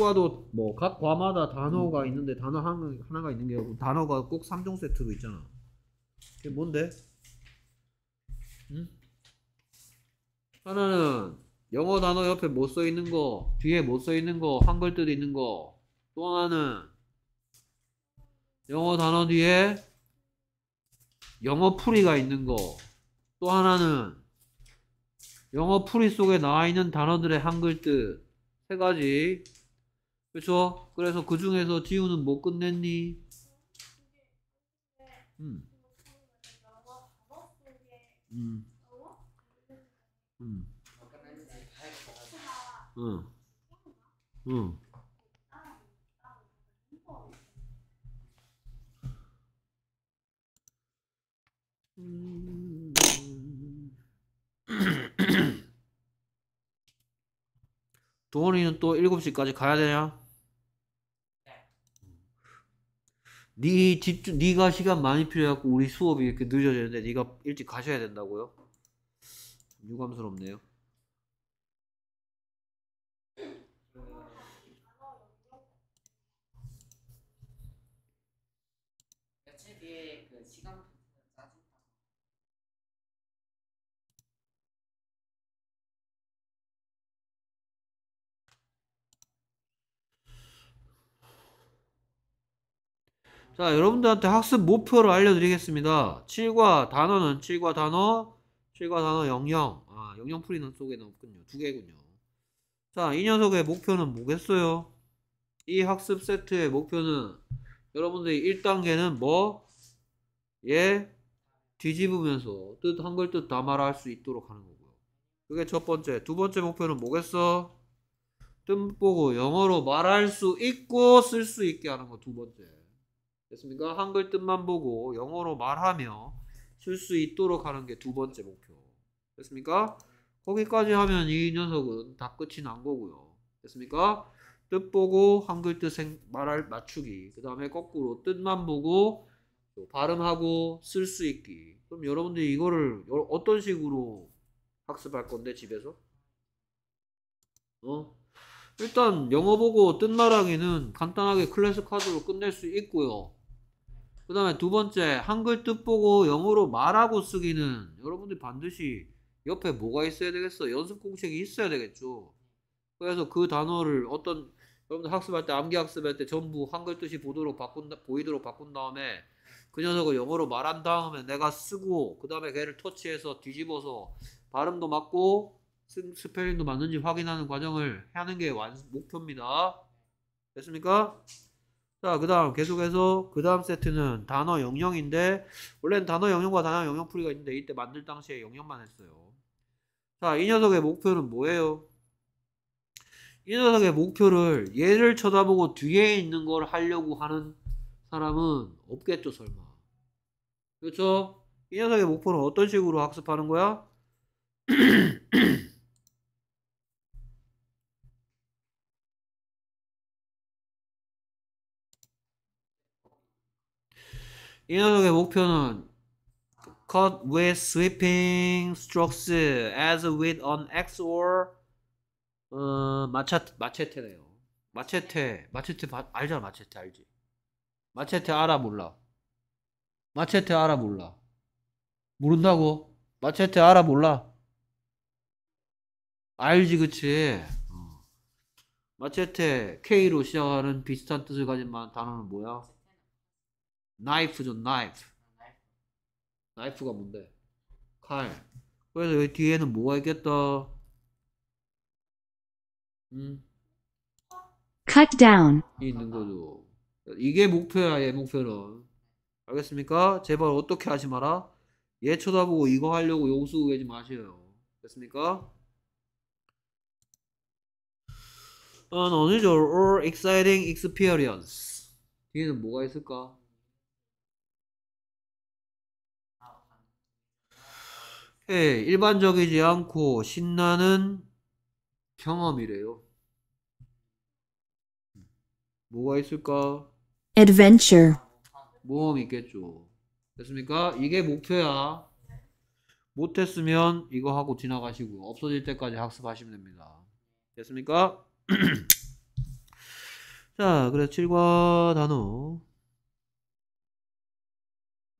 과도 뭐 뭐각 과마다 단어가 음. 있는데 단어 한, 하나가 있는 게 아니고 단어가 꼭 3종 세트로 있잖아. 그게 뭔데? 응? 하나는 영어 단어 옆에 못 써 있는 거, 뒤에 못 써 있는 거, 한글뜻 있는 거. 또 하나는 영어 단어 뒤에 영어 풀이가 있는 거. 또 하나는 영어 풀이 속에 나와 있는 단어들의 한글뜻. 세 가지 그렇죠? 그래서 그 중에서 지우는 못 뭐 끝냈니? 응응 음. 응. 응. 음. 동원이는 음. 어. 어. 음. 또 7시까지 가야 되냐? 네 집중 네가 시간 많이 필요해갖고 우리 수업이 이렇게 늦어지는데 네가 일찍 가셔야 된다고요? 유감스럽네요. 자 여러분들한테 학습 목표를 알려드리겠습니다 7과 단어는 7과 단어 7과 단어 영영 아 영영 풀이는 속에는 없군요 두 개군요 자 이 녀석의 목표는 뭐겠어요 이 학습 세트의 목표는 여러분들이 1단계는 뭐? 예 뒤집으면서 뜻한글뜻 다 말할 수 있도록 하는 거고요 그게 첫 번째 두 번째 목표는 뭐겠어? 뜻 보고 영어로 말할 수 있고 쓸 수 있게 하는 거 두 번째 됐습니까? 한글 뜻만 보고 영어로 말하며 쓸 수 있도록 하는 게 두 번째 목표. 됐습니까? 거기까지 하면 이 녀석은 다 끝이 난 거고요. 됐습니까? 뜻 보고 한글 뜻 말할 맞추기. 그 다음에 거꾸로 뜻만 보고 발음하고 쓸 수 있기. 그럼 여러분들이 이거를 어떤 식으로 학습할 건데 집에서? 어? 일단 영어 보고 뜻 말하기는 간단하게 클래스 카드로 끝낼 수 있고요. 그 다음에 두 번째 한글 뜻보고 영어로 말하고 쓰기는 여러분들이 반드시 옆에 뭐가 있어야 되겠어? 연습 공책이 있어야 되겠죠. 그래서 그 단어를 어떤 여러분들 학습할 때 암기 학습할 때 전부 한글 뜻이 보도록 바꾼 다 보이도록 바꾼 다음에 그 녀석을 영어로 말한 다음에 내가 쓰고 그 다음에 걔를 터치해서 뒤집어서 발음도 맞고 스펠링도 맞는지 확인하는 과정을 하는 게 완, 목표입니다. 됐습니까? 자, 그 다음 계속해서 그 다음 세트는 단어 영영인데 원래는 단어 영영과 단어 영영풀이가 있는데 이때 만들 당시에 영영만 했어요. 자, 이 녀석의 목표는 뭐예요? 이 녀석의 목표를 얘를 쳐다보고 뒤에 있는 걸 하려고 하는 사람은 없겠죠, 설마. 그렇죠? 이 녀석의 목표를 어떤 식으로 학습하는 거야? 이 녀석의 목표는 cut with sweeping strokes as with an axe or 어, 마차, 마체테네요. 마체테, 마체테 바, 알잖아, 마체테 알지? 마체테 알아 몰라? 마체테 알아 몰라? 모른다고? 마체테 알아 몰라? 알지 그치? 어. 마체테 K로 시작하는 비슷한 뜻을 가진 단어는 뭐야? 나이프 f e 죠 knife. k 가 뭔데? 칼. 그래서 여기 뒤에는 뭐가 있겠다? 음. cut down. 있는 거죠. 이게 목표야, 얘 목표는. 알겠습니까? 제발 어떻게 하지 마라. 얘 쳐다보고 이거 하려고 용수고 계지 마세요. 됐습니까? An unusual or exciting experience. 뒤에는 뭐가 있을까? 해 예, 일반적이지 않고 신나는 경험이래요. 뭐가 있을까? adventure 모험 있겠죠. 됐습니까? 이게 목표야. 못했으면 이거 하고 지나가시고 없어질 때까지 학습하시면 됩니다. 됐습니까? 자, 그래서 7과 단어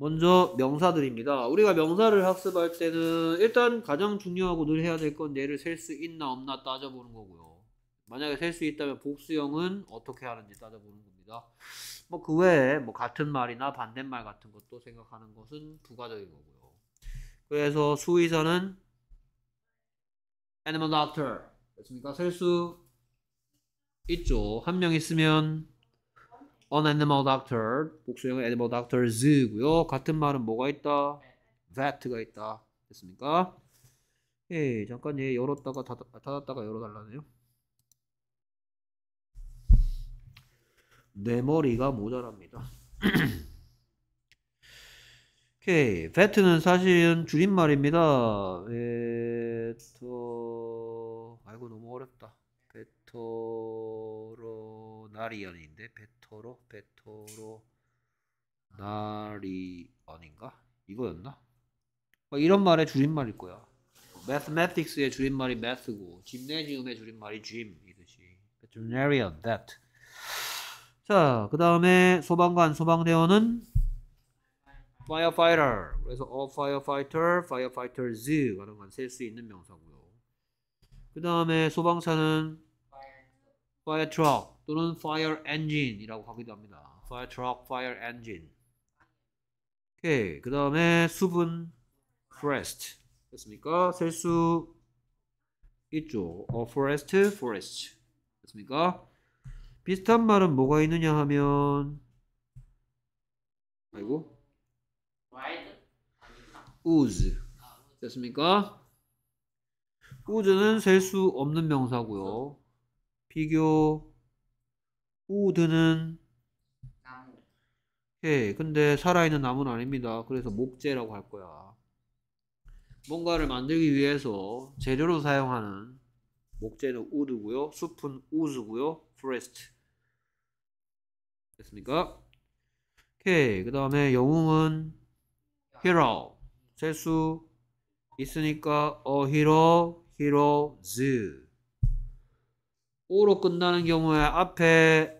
먼저 명사들입니다. 우리가 명사를 학습할 때는 일단 가장 중요하고 늘 해야 될 건 얘를 셀 수 있나 없나 따져보는 거고요. 만약에 셀 수 있다면 복수형은 어떻게 하는지 따져보는 겁니다. 뭐 그 외에 뭐 같은 말이나 반대말 같은 것도 생각하는 것은 부가적인 거고요. 그래서 수의사는 animal doctor 그습니까셀수 있죠. 한 명 있으면 an animal doctor 복수형은 animal doctors고요. 같은 말은 뭐가 있다? t h t 가 있다. 됐습니까? 예, 잠깐 얘 예, 열었다가 닫, 닫았다가 열어달라네요. 내 머리가 모자랍니다. 오케이, t h t 는 사실은 줄임말입니다. 베터, 아이고 너무 어렵다. 베터로 나리언인데 베토로 베토로 나리언인가? 이거였나? 뭐 이런 말의 줄임말일 거야. mathematics의 줄임말이 math고 gymnasium의 줄임말이 gym 이듯이 veterinarian that. 자, 그다음에 소방관 소방대원은 firefighter. 그래서 a firefighter, firefighters 하는 건셀수 있는 명사고요. 그다음에 소방차는 fire truck. 또는 fire engine이라고 하기도 합니다. fire truck, fire engine. 오케이. 그 다음에 수분 forest. 됐습니까? 셀 수 있죠. a 어, forest, forest. 됐습니까? 비슷한 말은 뭐가 있느냐 하면 아이고 우즈 됐습니까? 우즈는 셀 수 없는 명사고요. 비교 우드는 나무. 오케이. 예, 근데 살아있는 나무는 아닙니다. 그래서 목재라고 할 거야. 뭔가를 만들기 위해서 재료로 사용하는 목재는 우드고요. 숲은 우즈고요. f o r e 됐습니까? 오케이. 그 다음에 영웅은 히 e r 수 있으니까 어 hero, h 오로 끝나는 경우에 앞에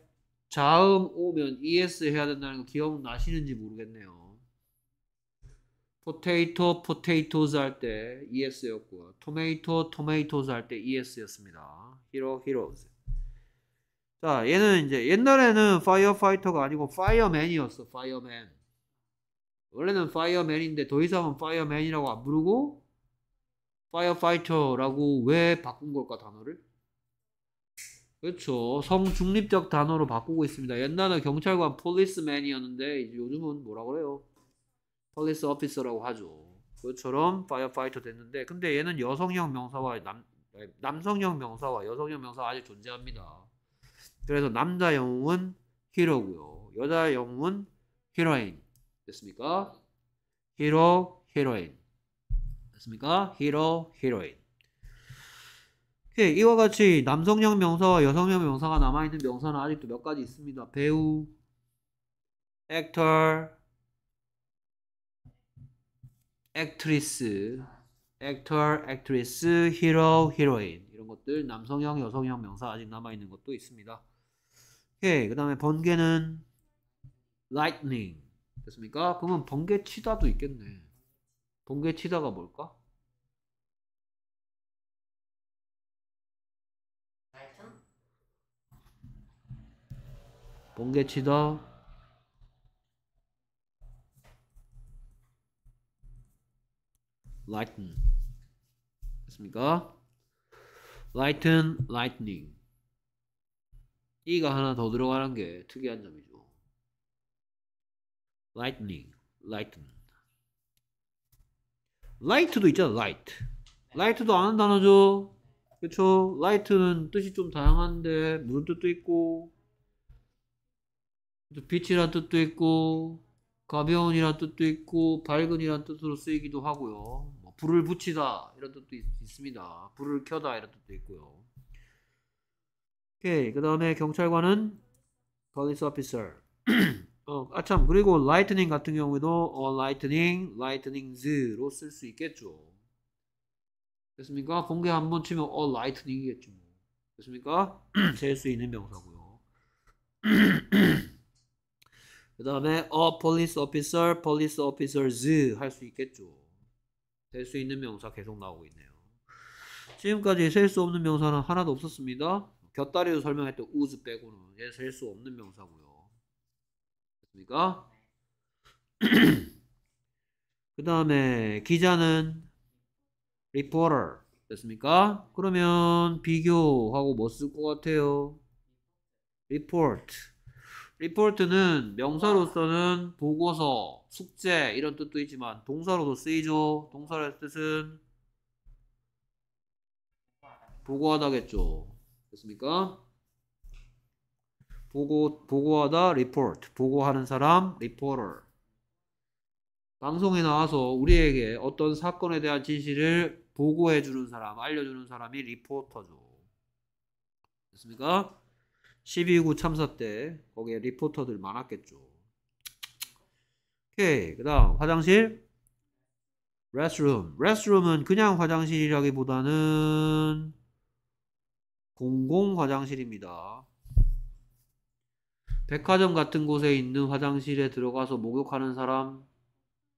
자음 오면 es 해야 된다는 거 기억나시는지 모르겠네요. 포테이토 포테이토즈 할 때 es였고요. 토메이토 토메이토즈 할 때 es였습니다. 히로 히로즈. 자, 얘는 이제 옛날에는 파이어파이터가 아니고 파이어맨이었어. 파이어맨. 원래는 파이어맨인데 더 이상은 파이어맨이라고 안 부르고 파이어파이터라고 왜 바꾼 걸까 단어를? 그렇죠. 성중립적 단어로 바꾸고 있습니다. 옛날에 경찰관 폴리스맨이었는데 요즘은 뭐라 그래요? 폴리스 오피 e 라고 하죠. 그처럼 파이어파이터 됐는데 근데 얘는 여성형 명사와 남 남성형 명사와 여성형 명사 아직 존재합니다. 그래서 남자 영웅은 히로고요. 여자 영웅은 히로인 됐습니까? 히로 히로인 됐습니까? 히로 히로인 예, 이와 같이 남성형 명사와 여성형 명사가 남아있는 명사는 아직도 몇 가지 있습니다. 배우, actor, actress, actor, actress, hero, heroine 이런 것들 남성형, 여성형 명사 아직 남아있는 것도 있습니다. 오그 예, 다음에 번개는 lightning 됐습니까? 그러면 번개 치다도 있겠네. 번개 치다가 뭘까? 뽕개치다 lighten 됐습니까? lighten, lightning 이가 하나 더 들어가는 게 특이한 점이죠 lightning, lighten light도 있잖아 light light도 아는 단어죠 그쵸? light는 뜻이 좀 다양한데 무슨 뜻도 있고 빛이란 뜻도 있고 가벼운이란 뜻도 있고 밝은이란 뜻으로 쓰이기도 하고요. 뭐 불을 붙이다 이런 뜻도 있, 습니다 불을 켜다 이런 뜻도 있고요. 오케이 그 다음에 경찰관은 police officer. 어, 아 참 그리고 lightning 같은 경우에도 어, lightning, lightnings로 쓸 수 있겠죠. 됐습니까? 번개 한번 치면 어 lightning이겠죠. 됐습니까? 셀 수 있는 명사고요. 그 다음에 a police officer, police officers 할 수 있겠죠. 될 수 있는 명사 계속 나오고 있네요. 지금까지 셀 수 없는 명사는 하나도 없었습니다. 곁다리로 설명했던 우즈 빼고는 얘셀수 없는 명사고요. 됐습니까? 그 다음에 기자는 reporter 됐습니까? 그러면 비교하고 뭐 쓸 것 같아요? report 리포트는 명사로서는 아. 보고서, 숙제 이런 뜻도 있지만 동사로도 쓰이죠. 동사의 뜻은 보고하다겠죠. 됐습니까? 보고 보고하다 리포트 보고하는 사람 리포터 방송에 나와서 우리에게 어떤 사건에 대한 진실을 보고해 주는 사람 알려주는 사람이 리포터죠. 됐습니까? 12.9 참사 때 거기에 리포터들 많았겠죠. 오케이. 그 다음 화장실. 레스룸. 레스룸은 그냥 화장실이라기보다는 공공 화장실입니다. 백화점 같은 곳에 있는 화장실에 들어가서 목욕하는 사람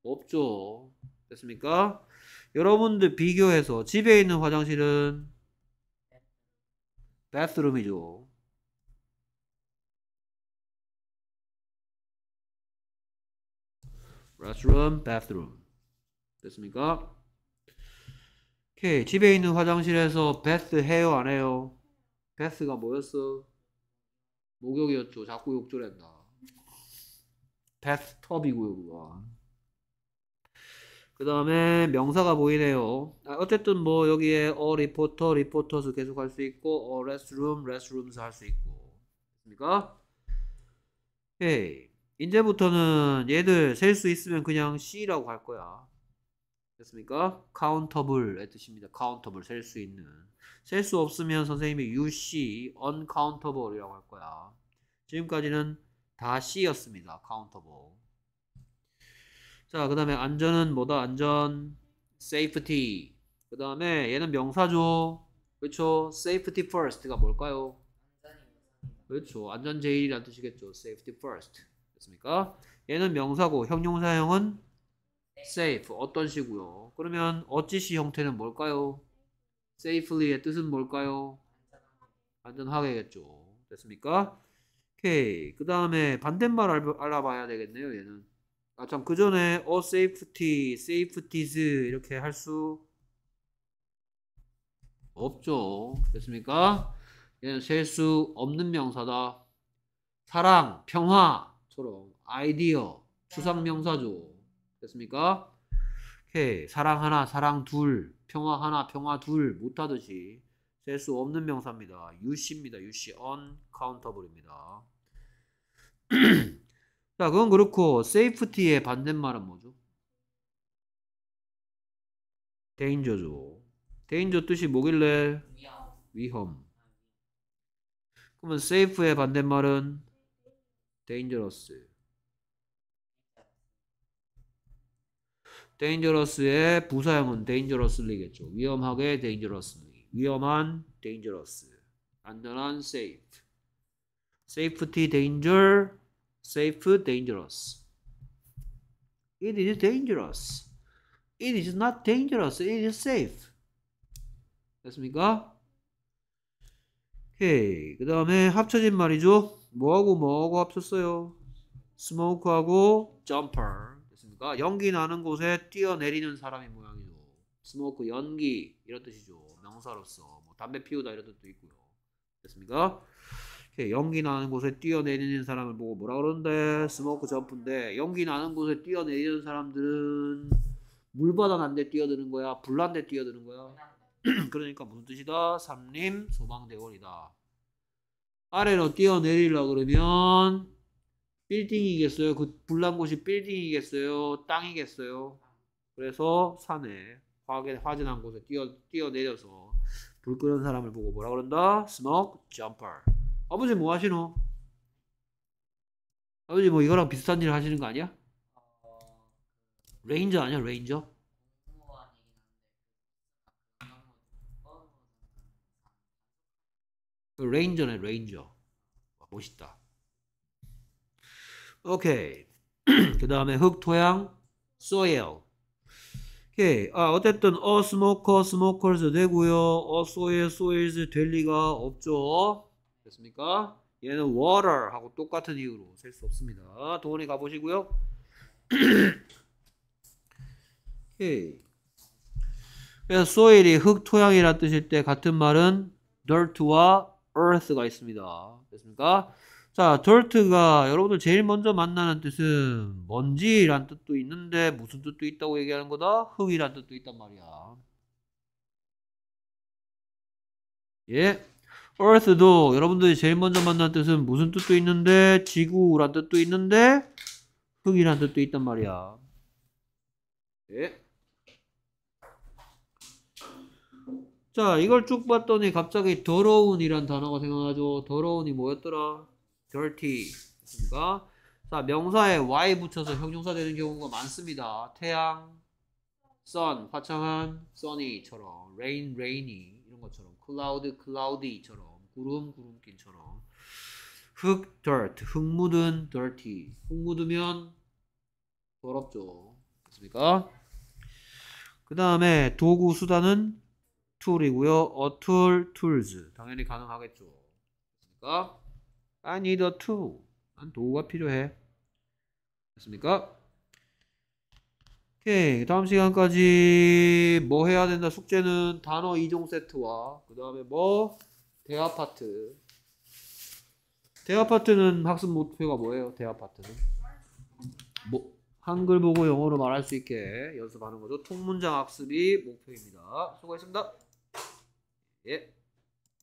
없죠. 됐습니까? 여러분들 비교해서 집에 있는 화장실은 bathroom이죠. restroom, bathroom. 됐습니까? 오케이. 집에 있는 화장실에서 베스 t h 해요, 안 해요? 베스 t 가 뭐였어? 목욕이었죠. 자꾸 욕조를했나 b 스 t h 이고요 그거. 그 다음에 명사가 보이네요. 아, 어쨌든 뭐 여기에 어 리포터, 리포터스 계속 할 수 있고 어 레스룸, 레스룸스 할 수 있고. 됐습니까? 오케이. 이제부터는 얘들 셀 수 있으면 그냥 C라고 할 거야. 됐습니까? countable 뜻입니다. countable 셀수 있는. 셀 수 없으면 선생님이 UC uncountable 이라고 할 거야. 지금까지는 다 C였습니다. countable. 자, 그 다음에 안전은 뭐다? 안전 safety. 그 다음에 얘는 명사죠. 그렇죠? safety first가 뭘까요? 그렇죠. 안전 제일이라는 뜻이겠죠. safety first. 됐습니까? 얘는 명사고 형용사형은 네. safe 어떤 시고요. 그러면 어찌시 형태는 뭘까요? safely의 뜻은 뭘까요? 안전하게겠죠. 됐습니까? 오케이. 그 다음에 반대말 알아봐야 되겠네요. 얘는. 아참 그 전에 어 safety, safeties 이렇게 할 수 없죠. 됐습니까? 얘는 셀 수 없는 명사다. 사랑, 평화, 처럼 아이디어 추상 네. 명사죠. 됐습니까? 오케이. 사랑 하나, 사랑 둘, 평화 하나, 평화 둘 못하듯이 셀 수 없는 명사입니다. 유씨입니다. 유씨 uncountable입니다. 자, 그건 그렇고 safety의 반대말은 뭐죠? danger죠. danger 뜻이 뭐길래? 위험. 위험. 그러면 safe의 반대말은 dangerous. dangerous의 부사형은 dangerously겠죠. 위험하게 dangerously. 위험한 dangerous. 안전한 safe. safety danger, safe dangerous. It is dangerous. It is not dangerous. It is safe. 됐습니까? 오케이. 그 다음에 합쳐진 말이죠. 뭐하고 뭐하고 합쳤어요? 스모크하고 점퍼 됐습니까? 연기 나는 곳에 뛰어내리는 사람의 모양이죠. 스모크 연기 이런 뜻이죠. 명사로서 뭐 담배 피우다 이런 뜻도 있고요. 됐습니까? 연기 나는 곳에 뛰어내리는 사람을 보고 뭐라 그러는데 스모크 점프인데 연기 나는 곳에 뛰어내리는 사람들은 물바다 난데 뛰어드는 거야 불난데 뛰어드는 거야 그러니까 무슨 뜻이다 삼림 소방대원이다 아래로 뛰어내리려 그러면 빌딩이겠어요? 그 불난 곳이 빌딩이겠어요? 땅이겠어요? 그래서 산에 화재, 화재 난 곳에 뛰어, 뛰어내려서 불 끄는 사람을 보고 뭐라 그런다? smoke jumper 아버지 뭐 하시노? 아버지 뭐 이거랑 비슷한 일을 하시는 거 아니야? 어, 레인저 아니야 레인저? 그 레인저네 레인저 멋있다 오케이 그 다음에 흑 토양 소 o i 오케이 아 어쨌든 어 스모커 스모커 s m 되고요 어소 o 소일즈 o 될 리가 없죠 됐습니까 얘는 워 a 하고 똑같은 이유로 셀 수 없습니다 도원에 가보시고요 오케이 그래서 s o 이흙 토양이라 뜻일 때 같은 말은 dirt와 earth가 있습니다. 됐습니까? 자, dirt가 여러분들 제일 먼저 만나는 뜻은 먼지란 뜻도 있는데 무슨 뜻도 있다고 얘기하는 거다? 흙이란 뜻도 있단 말이야. 예. earth도 여러분들이 제일 먼저 만난 뜻은 무슨 뜻도 있는데 지구란 뜻도 있는데 흙이란 뜻도 있단 말이야. 예. 자 이걸 쭉 봤더니 갑자기 더러운 이란 단어가 생각나죠 더러운이 뭐였더라 dirty 그러니까 자 명사에 y 붙여서 형용사 되는 경우가 많습니다 태양 sun 화창한 sunny처럼 rain rainy 이런 것처럼 cloud cloudy처럼 구름 구름길처럼 흙 dirt 흙 묻은 dirty 흙 묻으면 더럽죠 그렇습니까 그 다음에 도구 수단은 툴이고요 a tool, tools 당연히 가능하겠죠. 그러니까 I need a tool. 난 도구가 필요해. 됐습니까? 오케이 그 다음 시간까지 뭐 해야 된다 숙제는 단어 이종 세트와 그 다음에 뭐 대화 파트 대화 파트는 학습 목표가 뭐예요 대화 파트는 뭐 한글 보고 영어로 말할 수 있게 연습하는 거죠 통문장 학습이 목표입니다 수고하셨습니다 It